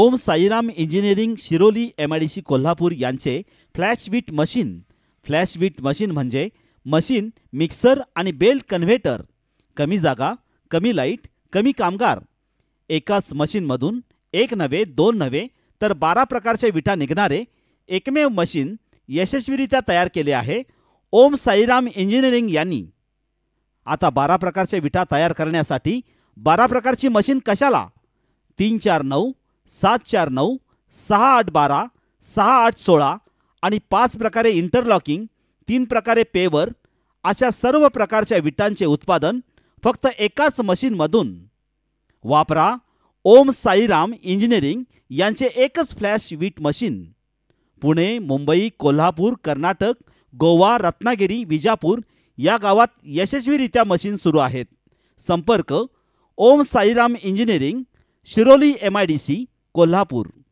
Om Sairam engineering Shiroli M I D C Kolhapur यांचे fly ash विट machine fly ash विट मशीन म्हणजे मशीन मिक्सर आणि बेल्ट कन्व्हेटर कमी जागा कमी लाईट कमी कामगार एकाच मशीनमधून एक नव्हे दोन नव्हे तर बारा प्रकारच्या विटा निघणारे एकमेव मशीन यशस्वीरित्या तयार केले आहे ओम साईराम इंजिनिअरिंग यांनी आता बारा प्रकारच्या विटा तयार करण्यासाठी बारा प्रकारची मशीन कशाला तीन चार नऊ सात चार नऊ सहा आठ बारा सहा आठ सोळा आणि पाच प्रकारे इंटरलॉकिंग तीन प्रकारे पेवर अशा सर्व प्रकारच्या विटांचे उत्पादन फक्त एकाच मशीनमधून वापरा ओम साईराम इंजिनिअरिंग यांचे एकच फ्लॅश वीट मशीन पुणे मुंबई कोल्हापूर कर्नाटक गोवा रत्नागिरी विजापूर या गावात यशस्वीरित्या मशीन सुरू आहेत संपर्क Om Sairam engineering Shiroli M I D C Kolhapur